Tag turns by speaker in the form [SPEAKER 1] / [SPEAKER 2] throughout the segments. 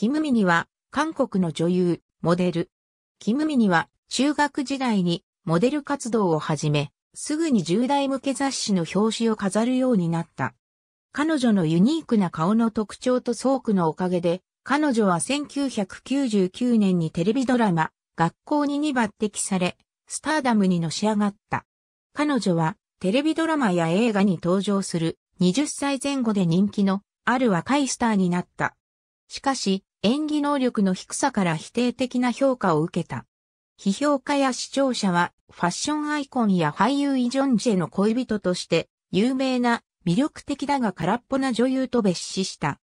[SPEAKER 1] キムミニは、韓国の女優、モデル。キムミニは、中学時代に、モデル活動を始め、すぐに10代向け雑誌の表紙を飾るようになった。彼女のユニークな顔の特徴とソークのおかげで、彼女は1999年にテレビドラマ、学校にに抜擢され、スターダムにのし上がった。彼女は、テレビドラマや映画に登場する、20歳前後で人気の、ある若いスターになった。しかし、演技能力の低さから否定的な評価を受けた。批評家や視聴者はファッションアイコンや俳優イ・ジョンジェの恋人として有名な魅力的だが空っぽな女優と別視した。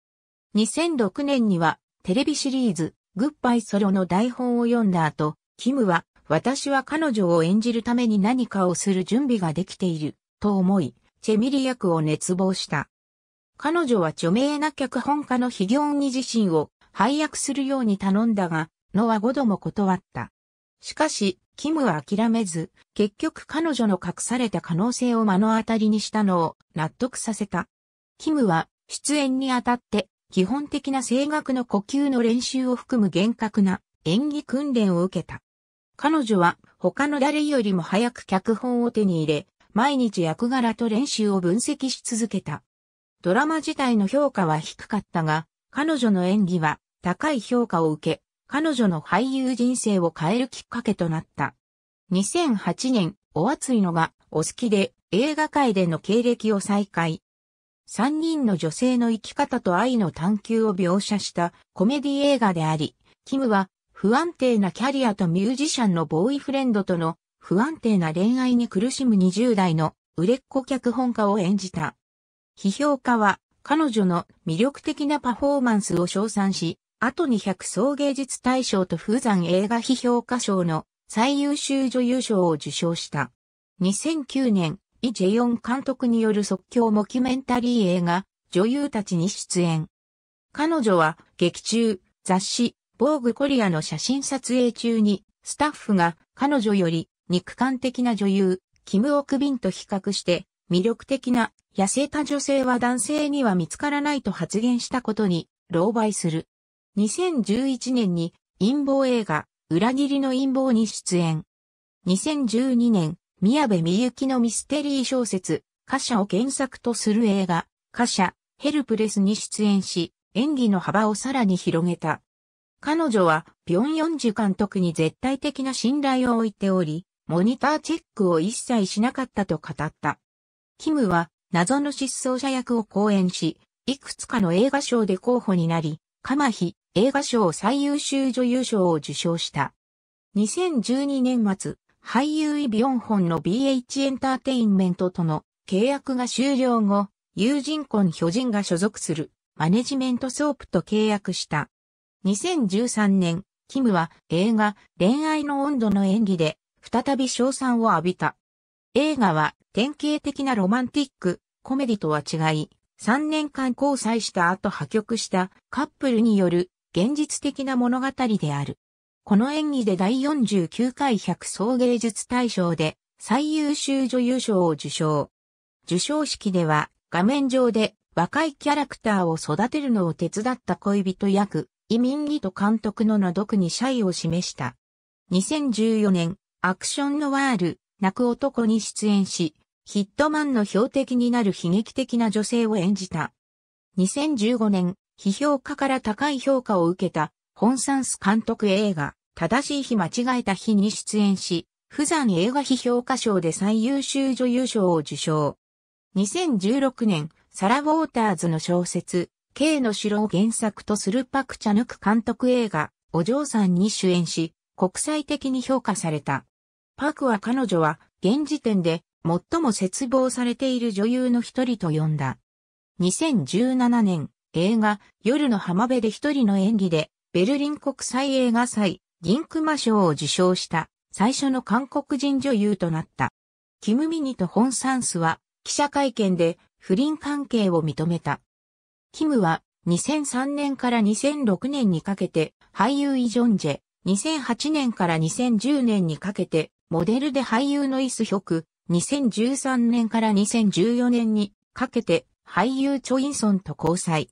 [SPEAKER 1] 2006年にはテレビシリーズグッバイソロの台本を読んだ後、キムは私は彼女を演じるために何かをする準備ができていると思い、チェミリ役を熱望した。彼女は著名な脚本家のヒギョンに自身を配役するように頼んだが、ノは5度も断った。しかし、キムは諦めず、結局彼女の隠された可能性を目の当たりにしたのを納得させた。キムは、出演にあたって、基本的な声楽の呼吸の練習を含む厳格な演技訓練を受けた。彼女は他の誰よりも早く脚本を手に入れ、毎日役柄と練習を分析し続けた。ドラマ自体の評価は低かったが、彼女の演技は高い評価を受け、彼女の俳優人生を変えるきっかけとなった。2008年、お熱いのがお好きで映画界での経歴を再開。3人の女性の生き方と愛の探求を描写したコメディ映画であり、キムは不安定なキャリアとミュージシャンのボーイフレンドとの不安定な恋愛に苦しむ20代の売れっ子脚本家を演じた。批評家は彼女の魅力的なパフォーマンスを称賛し、後に百層芸術大賞と風山映画批評家賞の最優秀女優賞を受賞した。2009年、イ・ジェヨン監督による即興モキュメンタリー映画、女優たちに出演。彼女は劇中、雑誌、ボーグコリアの写真撮影中に、スタッフが彼女より肉感的な女優、キム・オクビンと比較して、魅力的な痩せた女性は男性には見つからないと発言したことに、狼狽する。2011年に陰謀映画、裏切りの陰謀に出演。2012年、宮部みゆきのミステリー小説、歌詞を原作とする映画、歌詞、ヘルプレスに出演し、演技の幅をさらに広げた。彼女は、ピョンヨンジュ監督に絶対的な信頼を置いており、モニターチェックを一切しなかったと語った。キムは、謎の失踪者役を講演し、いくつかの映画賞で候補になり、カマヒ映画賞最優秀女優賞を受賞した。2012年末、俳優イ・ビョンホンの BH エンターテインメントとの契約が終了後、友人婚巨人が所属するマネジメントソープと契約した。2013年、キムは映画恋愛の温度の演技で再び賞賛を浴びた。映画は典型的なロマンティック、コメディとは違い、3年間交際した後破局したカップルによる現実的な物語である。この演技で第49回百総芸術大賞で最優秀女優賞を受賞。受賞式では画面上で若いキャラクターを育てるのを手伝った恋人役、イミンギと監督のの読に謝意を示した。2014年、アクションのワール、泣く男に出演し、ヒットマンの標的になる悲劇的な女性を演じた。2015年、批評家から高い評価を受けた、ホンサンス監督映画、正しい日間違えた日に出演し、普山映画批評家賞で最優秀女優賞を受賞。2016年、サラ・ウォーターズの小説、K の城を原作とするパク・チャヌク監督映画、お嬢さんに主演し、国際的に評価された。パクは彼女は、現時点で最も絶望されている女優の一人と呼んだ。2017年、映画、夜の浜辺で一人の演技で、ベルリン国際映画祭、銀熊賞を受賞した、最初の韓国人女優となった。キム・ミニとホン・サンスは、記者会見で、不倫関係を認めた。キムは、2003年から2006年にかけて、俳優イ・ジョンジェ、2008年から2010年にかけて、モデルで俳優のイス・ヒョク、2013年から2014年にかけて俳優チョインソンと交際。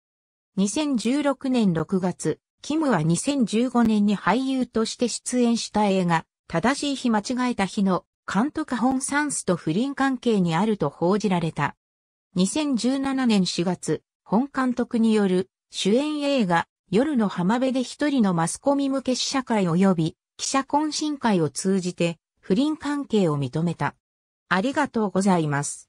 [SPEAKER 1] 2016年6月、キムは2015年に俳優として出演した映画、正しい日間違えた日の監督本サンスと不倫関係にあると報じられた。2017年4月、本監督による主演映画、夜の浜辺で一人のマスコミ向け試写会及び記者懇親会を通じて不倫関係を認めた。ありがとうございます。